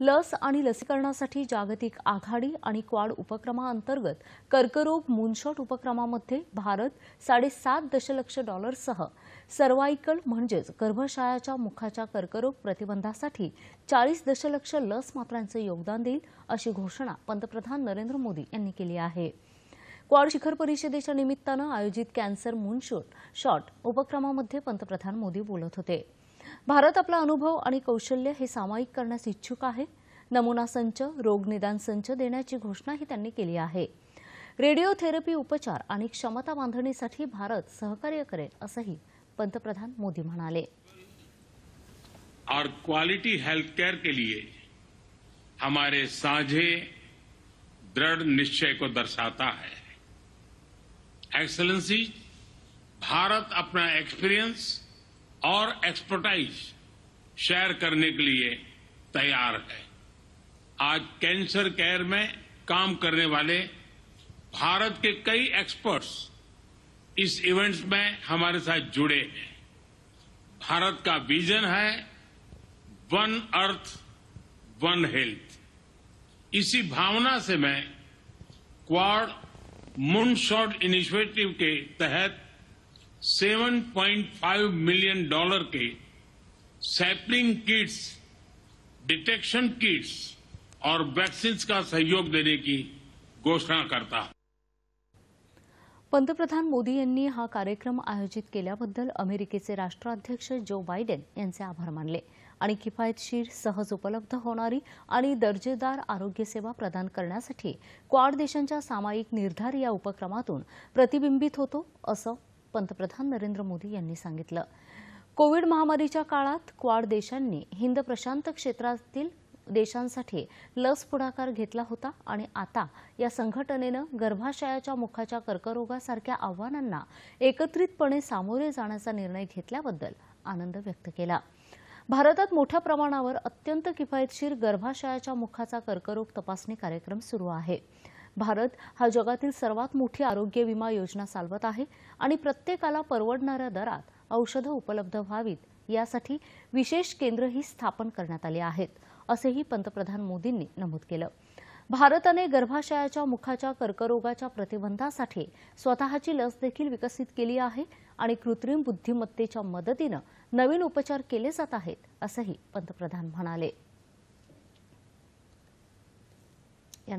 लस आणि लसीकरणासाठी जागतिक आघाडी आणि क्वाड उपक्रमाअंतर्गत कर्करोग मूनशॉट उपक्रमामध्ये भारत साडेसात दशलक्ष डॉलरसह सर्वायकल म्हणजेच गर्भाशयाच्या मुखाच्या कर्करोग प्रतिबंधासाठी चाळीस दशलक्ष लस मात्रांचं योगदान देईल अशी घोषणा पंतप्रधान नरेंद्र मोदी यांनी केली आहे क्वाड शिखर परिषदेच्या निमित्तानं आयोजित कॅन्सर मूनशॉट शॉट उपक्रमामध्ये पंतप्रधान मोदी बोलत होते भारत आपला अनुभव आणि कौशल्य हे सामायिक करण्यास इच्छुक आहे नमुना संच रोग निदान संच देण्याची घोषणाही त्यांनी केली आहे रेडिओथेरपी उपचार आणि क्षमता बांधणीसाठी भारत सहकार्य करेल असंही पंतप्रधान मोदी म्हणाले और क्वालिटी हेल्थ केअर के लिए हमारे साझे दृढ़ निश्चय को दर्शाता है एक्सलेंसी भारत अपना एक्सपीरियंस और एक्सपर्टाइज शेयर करने के लिए तैयार है आज कैंसर केयर में काम करने वाले भारत के कई एक्सपर्ट्स इस इवेंट्स में हमारे साथ जुड़े हैं भारत का विजन है वन अर्थ वन हेल्थ इसी भावना से मैं क्वाड शॉर्ट इनिशिएटिव के तहत 7.5 मिलियन डॉलर के सैपलिंग किट्स डिटेक्शन किट्स और वैक्सीन्स का सहयोग देने की घोषणा करता पंतप्रधान मोदी यांनी हा कार्यक्रम आयोजित केल्याबद्दल अमेरिकेचे राष्ट्राध्यक्ष जो बायडेन यांचे आभार मानले आणि किफायतशीर सहज उपलब्ध होणारी आणि दर्जेदार आरोग्यसेवा प्रदान करण्यासाठी क्वाड देशांच्या सामायिक निर्धार या उपक्रमातून प्रतिबिंबित होतो असं पंतप्रधान नरेंद्र मोदी यांनी सांगितलं कोविड महामारीच्या काळात क्वाड देशांनी हिंद प्रशांत क्षेत्रातील देशांसाठी लस पुढाकार घेतला होता आणि आता या संघटनेनं गर्भाशयाच्या मुखाच्या कर्करोगासारख्या आव्हानांना एकत्रितपणे सामोरे जाण्याचा निर्णय घेतल्याबद्दल आनंद व्यक्त केला भारतात मोठ्या प्रमाणावर अत्यंत किफायतशीर गर्भाशयाच्या मुखाचा कर्करोग तपासणी कार्यक्रम सुरू आहे भारत हा जगातील सर्वात मोठी आरोग्य विमा योजना चालवत आहे आणि प्रत्येकाला परवडणाऱ्या दरात औषधं उपलब्ध व्हावीत यासाठी विशेष केंद्रही स्थापन करण्यात आली आहेत असंही पंतप्रधान मोदींनी नमूद केलं भारताने गर्भाशयाच्या मुखाच्या कर्करोगाच्या प्रतिबंधासाठी स्वतःची लस देखील विकसित केली आहे आणि कृत्रिम बुद्धिमत्तेच्या मदतीनं नवीन उपचार केले जात आहेत असंही पंतप्रधान म्हणाले